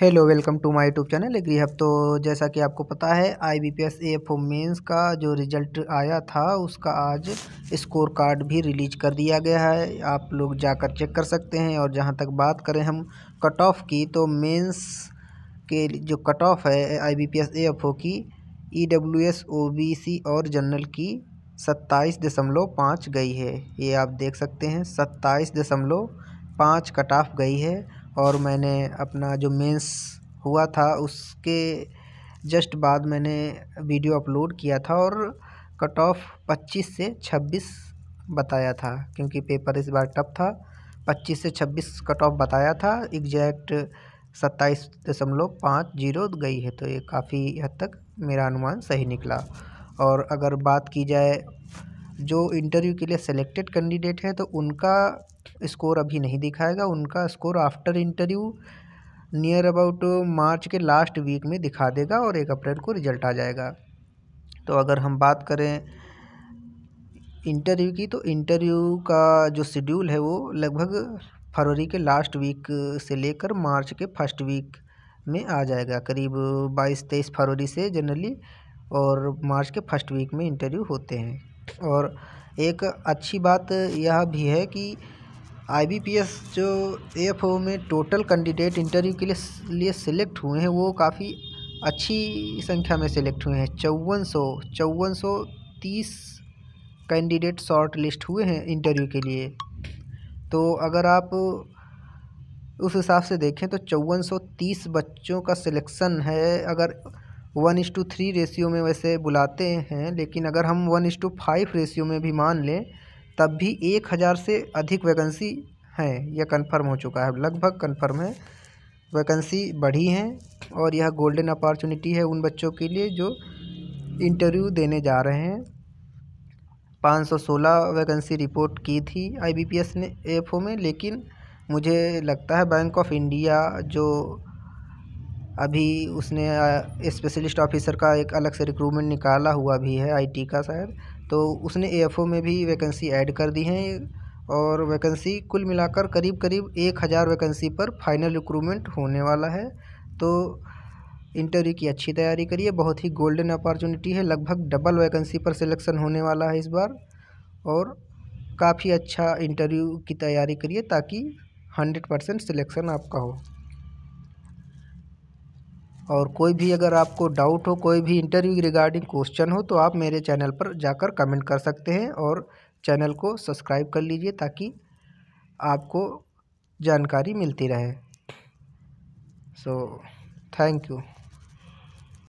hello welcome to my YouTube channel Agri Hub तो जैसा कि आपको पता है I B P S F mains का जो रिजल्ट आया था उसका आज स्कोर कार्ड भी रिलीज कर दिया गया है आप लोग जाकर चेक कर सकते हैं और जहां तक बात करें हम कट ऑफ की तो मेंस के जो कट ऑफ है I B P S F की E W S O B C और जनरल की सत्ताईस दशमलव पाँच गई है ये आप देख सकते हैं सत्ताईस दशमलव पाँच कट ऑफ गई है और मैंने अपना जो मेंस हुआ था उसके जस्ट बाद मैंने वीडियो अपलोड किया था और कट ऑफ पच्चीस से छब्बीस बताया था क्योंकि पेपर इस बार टफ था पच्चीस से छब्बीस कट ऑफ बताया था एग्जैक्ट सत्ताईस दशमलव पाँच जीरो गई है तो ये काफ़ी हद तक मेरा अनुमान सही निकला और अगर बात की जाए जो इंटरव्यू के लिए सेलेक्टेड कैंडिडेट है तो उनका स्कोर अभी नहीं दिखाएगा उनका score after interview near about March के लास्ट वीक में दिखा देगा और एक अप्रैल को रिजल्ट आ जाएगा तो अगर हम बात करें इंटरव्यू की तो इंटरव्यू का जो शेड्यूल है वो लगभग फरवरी के लास्ट वीक से लेकर मार्च के फर्स्ट वीक में आ जाएगा करीब बाईस तेईस फरवरी से जनरली और मार्च के फर्स्ट वीक में इंटरव्यू होते हैं और एक अच्छी बात यह भी है कि आई जो एफ ओ में टोटल कैंडिडेट इंटरव्यू के लिए लिए सिलेक्ट हुए हैं वो काफ़ी अच्छी संख्या में सिलेक्ट हुए हैं चौवन सौ चौवन सौ तीस कैंडिडेट शॉर्ट लिस्ट हुए हैं इंटरव्यू के लिए तो अगर आप उस हिसाब से देखें तो चौवन सौ तीस बच्चों का सिलेक्शन है अगर वन इंस टू थ्री रेशियो में वैसे बुलाते हैं लेकिन अगर हम वन इंस टू फाइव रेशियो में भी मान लें तब भी एक हज़ार से अधिक वैकेंसी हैं यह कंफर्म हो चुका है लगभग कंफर्म है वैकेंसी बढ़ी हैं और यह गोल्डन अपॉर्चुनिटी है उन बच्चों के लिए जो इंटरव्यू देने जा रहे हैं 516 वैकेंसी रिपोर्ट की थी आईबीपीएस ने एफ में लेकिन मुझे लगता है बैंक ऑफ इंडिया जो अभी उसने स्पेशलिस्ट ऑफिसर का एक अलग से रिक्रूटमेंट निकाला हुआ भी है आईटी का शायद तो उसने ए में भी वैकेंसी ऐड कर दी हैं और वैकेंसी कुल मिलाकर करीब करीब एक हज़ार वैकेंसी पर फाइनल रिक्रूटमेंट होने वाला है तो इंटरव्यू की अच्छी तैयारी करिए बहुत ही गोल्डन अपॉर्चुनिटी है लगभग डबल वैकेंसी पर सिलेक्शन होने वाला है इस बार और काफ़ी अच्छा इंटरव्यू की तैयारी करिए ताकि हंड्रेड परसेंट सिलेक्शन आपका हो और कोई भी अगर आपको डाउट हो कोई भी इंटरव्यू रिगार्डिंग क्वेश्चन हो तो आप मेरे चैनल पर जाकर कमेंट कर सकते हैं और चैनल को सब्सक्राइब कर लीजिए ताकि आपको जानकारी मिलती रहे सो थैंक यू